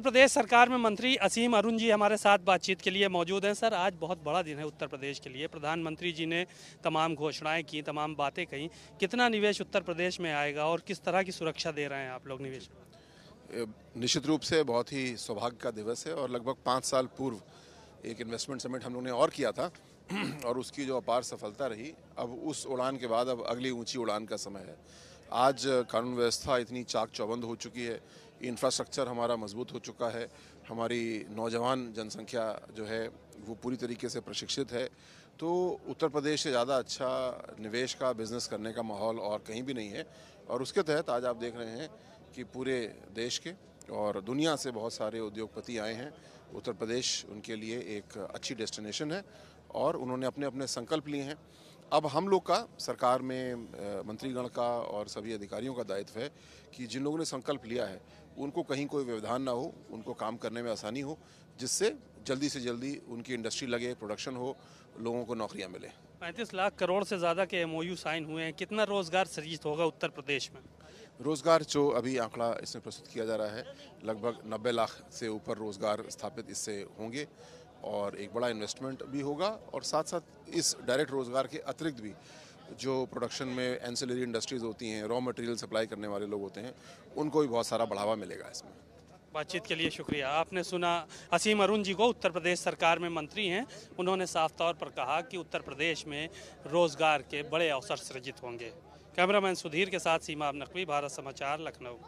उत्तर प्रदेश सरकार में मंत्री असीम अरुण जी हमारे साथ बातचीत के लिए मौजूद हैं सर आज बहुत बड़ा दिन है उत्तर प्रदेश के लिए प्रधानमंत्री जी ने तमाम घोषणाएं की तमाम बातें कही कितना निवेश उत्तर प्रदेश में आएगा और किस तरह की सुरक्षा दे रहे हैं आप लोग निवेश निश्चित रूप से बहुत ही सौभाग्य का दिवस है और लगभग पाँच साल पूर्व एक इन्वेस्टमेंट समिट हम लोग ने और किया था और उसकी जो अपार सफलता रही अब उस उड़ान के बाद अब अगली ऊंची उड़ान का समय है आज कानून व्यवस्था इतनी चाक चौबंद हो चुकी है इंफ्रास्ट्रक्चर हमारा मजबूत हो चुका है हमारी नौजवान जनसंख्या जो है वो पूरी तरीके से प्रशिक्षित है तो उत्तर प्रदेश से ज़्यादा अच्छा निवेश का बिज़नेस करने का माहौल और कहीं भी नहीं है और उसके तहत आज आप देख रहे हैं कि पूरे देश के और दुनिया से बहुत सारे उद्योगपति आए हैं उत्तर प्रदेश उनके लिए एक अच्छी डेस्टिनेशन है और उन्होंने अपने अपने संकल्प लिए हैं अब हम लोग का सरकार में मंत्रीगण का और सभी अधिकारियों का दायित्व है कि जिन लोगों ने संकल्प लिया है उनको कहीं कोई व्यवधान ना हो उनको काम करने में आसानी हो जिससे जल्दी से जल्दी उनकी इंडस्ट्री लगे प्रोडक्शन हो लोगों को नौकरियां मिले पैंतीस लाख करोड़ से ज़्यादा के एम साइन हुए हैं कितना रोज़गार सृजित होगा उत्तर प्रदेश में रोज़गार जो अभी आंकड़ा इसमें प्रस्तुत किया जा रहा है लगभग 90 लाख से ऊपर रोज़गार स्थापित इससे होंगे और एक बड़ा इन्वेस्टमेंट भी होगा और साथ साथ इस डायरेक्ट रोज़गार के अतिरिक्त भी जो प्रोडक्शन में एंसिलरी इंडस्ट्रीज़ होती हैं रॉ मटेरियल सप्लाई करने वाले लोग होते हैं उनको भी बहुत सारा बढ़ावा मिलेगा इसमें बातचीत के लिए शुक्रिया आपने सुना असीम अरुण जी को उत्तर प्रदेश सरकार में मंत्री हैं उन्होंने साफ तौर पर कहा कि उत्तर प्रदेश में रोज़गार के बड़े अवसर सृजित होंगे कैमरामैन सुधीर के साथ सीमा नकवी भारत समाचार लखनऊ